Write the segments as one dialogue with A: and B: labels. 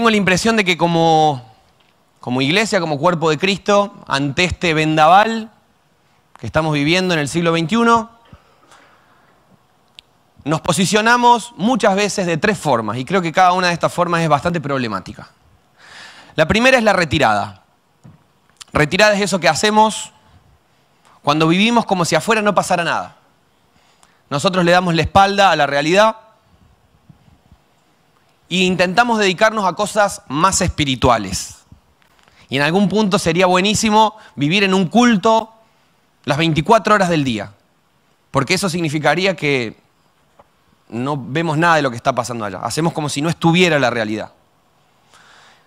A: tengo la impresión de que como, como iglesia, como cuerpo de Cristo, ante este vendaval que estamos viviendo en el siglo XXI, nos posicionamos muchas veces de tres formas y creo que cada una de estas formas es bastante problemática. La primera es la retirada. Retirada es eso que hacemos cuando vivimos como si afuera no pasara nada. Nosotros le damos la espalda a la realidad y intentamos dedicarnos a cosas más espirituales. Y en algún punto sería buenísimo vivir en un culto las 24 horas del día, porque eso significaría que no vemos nada de lo que está pasando allá, hacemos como si no estuviera la realidad.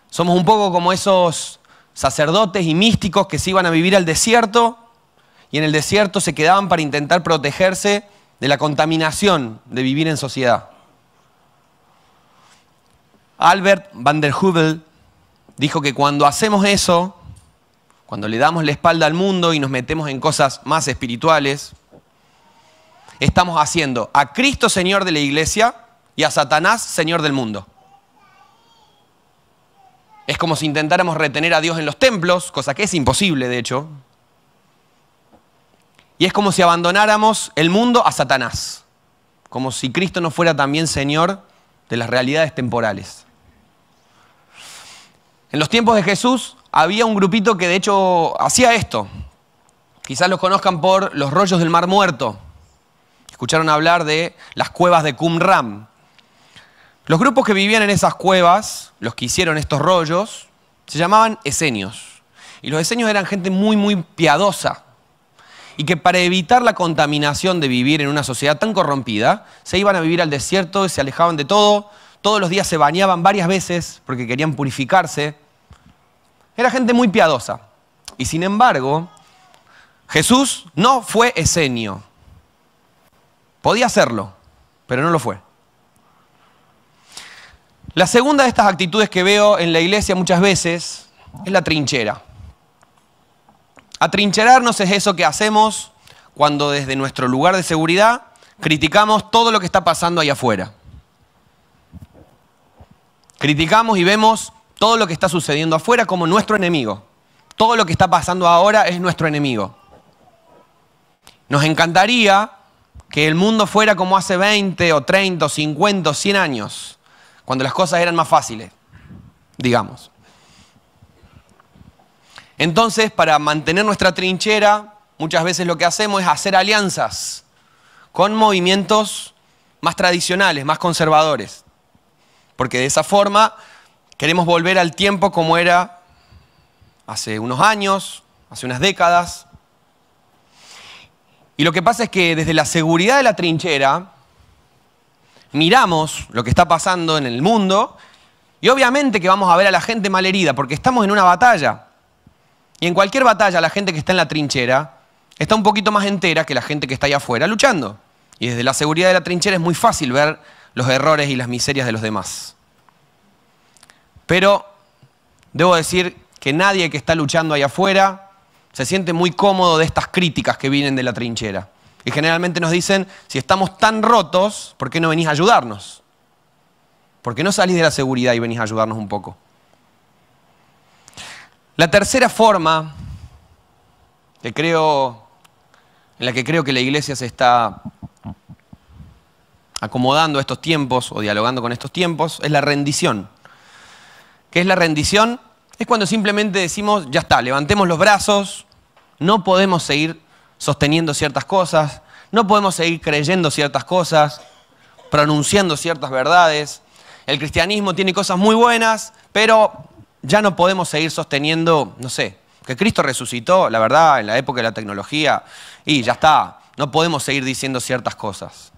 A: Somos un poco como esos sacerdotes y místicos que se iban a vivir al desierto y en el desierto se quedaban para intentar protegerse de la contaminación de vivir en sociedad. Albert van der Hubel dijo que cuando hacemos eso, cuando le damos la espalda al mundo y nos metemos en cosas más espirituales, estamos haciendo a Cristo Señor de la iglesia y a Satanás Señor del mundo. Es como si intentáramos retener a Dios en los templos, cosa que es imposible de hecho. Y es como si abandonáramos el mundo a Satanás, como si Cristo no fuera también Señor de las realidades temporales. En los tiempos de Jesús había un grupito que de hecho hacía esto. Quizás los conozcan por los rollos del Mar Muerto. Escucharon hablar de las cuevas de Qumram. Los grupos que vivían en esas cuevas, los que hicieron estos rollos, se llamaban esenios. Y los esenios eran gente muy, muy piadosa. Y que para evitar la contaminación de vivir en una sociedad tan corrompida, se iban a vivir al desierto y se alejaban de todo. Todos los días se bañaban varias veces porque querían purificarse. Era gente muy piadosa. Y sin embargo, Jesús no fue esenio. Podía serlo, pero no lo fue. La segunda de estas actitudes que veo en la iglesia muchas veces es la trinchera. Atrincherarnos es eso que hacemos cuando desde nuestro lugar de seguridad criticamos todo lo que está pasando ahí afuera. Criticamos y vemos todo lo que está sucediendo afuera como nuestro enemigo. Todo lo que está pasando ahora es nuestro enemigo. Nos encantaría que el mundo fuera como hace 20 o 30 o 50 o 100 años, cuando las cosas eran más fáciles, digamos. Entonces, para mantener nuestra trinchera, muchas veces lo que hacemos es hacer alianzas con movimientos más tradicionales, más conservadores, porque de esa forma Queremos volver al tiempo como era hace unos años, hace unas décadas. Y lo que pasa es que desde la seguridad de la trinchera miramos lo que está pasando en el mundo y obviamente que vamos a ver a la gente malherida porque estamos en una batalla. Y en cualquier batalla la gente que está en la trinchera está un poquito más entera que la gente que está ahí afuera luchando. Y desde la seguridad de la trinchera es muy fácil ver los errores y las miserias de los demás. Pero debo decir que nadie que está luchando ahí afuera se siente muy cómodo de estas críticas que vienen de la trinchera. Y generalmente nos dicen, si estamos tan rotos, ¿por qué no venís a ayudarnos? ¿Por qué no salís de la seguridad y venís a ayudarnos un poco? La tercera forma que creo, en la que creo que la iglesia se está acomodando a estos tiempos o dialogando con estos tiempos es la rendición que es la rendición, es cuando simplemente decimos, ya está, levantemos los brazos, no podemos seguir sosteniendo ciertas cosas, no podemos seguir creyendo ciertas cosas, pronunciando ciertas verdades. El cristianismo tiene cosas muy buenas, pero ya no podemos seguir sosteniendo, no sé, que Cristo resucitó, la verdad, en la época de la tecnología, y ya está, no podemos seguir diciendo ciertas cosas.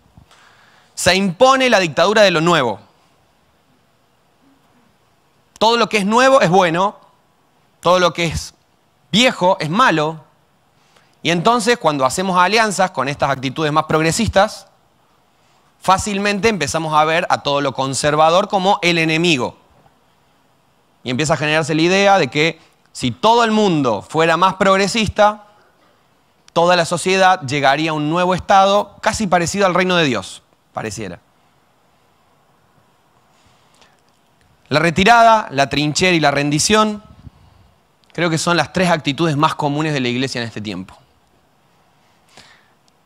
A: Se impone la dictadura de lo nuevo. Todo lo que es nuevo es bueno, todo lo que es viejo es malo. Y entonces cuando hacemos alianzas con estas actitudes más progresistas, fácilmente empezamos a ver a todo lo conservador como el enemigo. Y empieza a generarse la idea de que si todo el mundo fuera más progresista, toda la sociedad llegaría a un nuevo estado casi parecido al reino de Dios, pareciera. La retirada, la trinchera y la rendición creo que son las tres actitudes más comunes de la iglesia en este tiempo.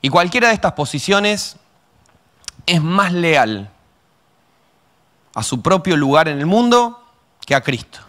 A: Y cualquiera de estas posiciones es más leal a su propio lugar en el mundo que a Cristo.